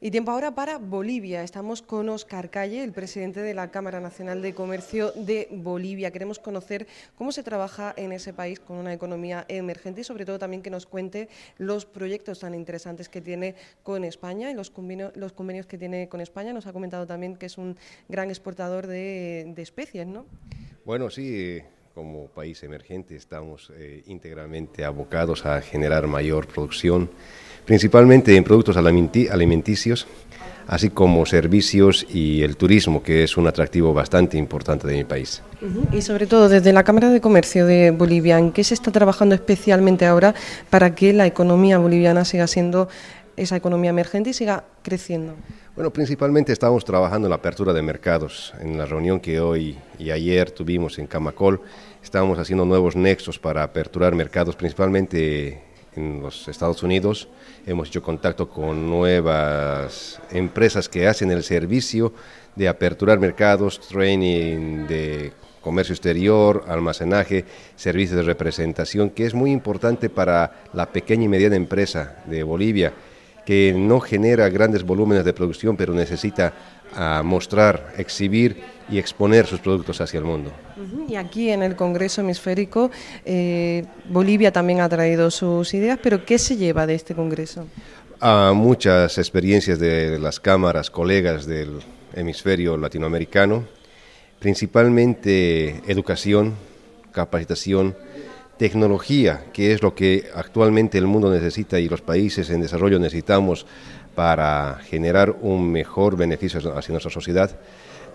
Y tiempo ahora para Bolivia. Estamos con Oscar Calle, el presidente de la Cámara Nacional de Comercio de Bolivia. Queremos conocer cómo se trabaja en ese país con una economía emergente y sobre todo también que nos cuente los proyectos tan interesantes que tiene con España y los, los convenios que tiene con España. Nos ha comentado también que es un gran exportador de, de especies, ¿no? Bueno, sí, como país emergente estamos eh, íntegramente abocados a generar mayor producción, principalmente en productos alimenticios, así como servicios y el turismo, que es un atractivo bastante importante de mi país. Y sobre todo desde la Cámara de Comercio de Bolivia, ¿en qué se está trabajando especialmente ahora para que la economía boliviana siga siendo esa economía emergente y siga creciendo? Bueno, principalmente estamos trabajando en la apertura de mercados. En la reunión que hoy y ayer tuvimos en Camacol, estamos haciendo nuevos nexos para aperturar mercados, principalmente en los Estados Unidos. Hemos hecho contacto con nuevas empresas que hacen el servicio de aperturar mercados, training de comercio exterior, almacenaje, servicios de representación, que es muy importante para la pequeña y mediana empresa de Bolivia que no genera grandes volúmenes de producción, pero necesita ah, mostrar, exhibir y exponer sus productos hacia el mundo. Y aquí en el Congreso Hemisférico, eh, Bolivia también ha traído sus ideas, pero ¿qué se lleva de este Congreso? A ah, muchas experiencias de las cámaras, colegas del hemisferio latinoamericano, principalmente educación, capacitación, tecnología, que es lo que actualmente el mundo necesita y los países en desarrollo necesitamos para generar un mejor beneficio hacia nuestra sociedad.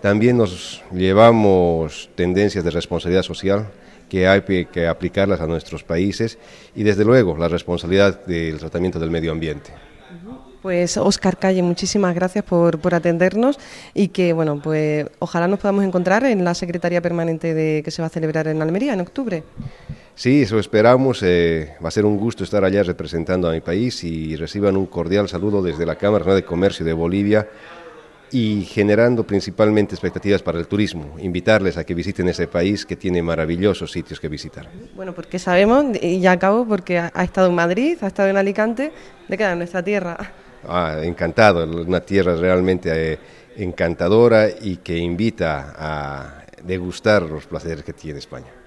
También nos llevamos tendencias de responsabilidad social que hay que aplicarlas a nuestros países y desde luego la responsabilidad del tratamiento del medio ambiente. Pues Oscar Calle, muchísimas gracias por, atendernos y que bueno, pues ojalá nos podamos encontrar en la Secretaría Permanente de, que se va a celebrar en Almería en octubre. Sí, eso esperamos. Eh, va a ser un gusto estar allá representando a mi país y reciban un cordial saludo desde la Cámara de Comercio de Bolivia y generando principalmente expectativas para el turismo. Invitarles a que visiten ese país que tiene maravillosos sitios que visitar. Bueno, porque sabemos, y ya acabo, porque ha estado en Madrid, ha estado en Alicante, ¿de qué en nuestra tierra. Ah, encantado, una tierra realmente eh, encantadora y que invita a degustar los placeres que tiene España.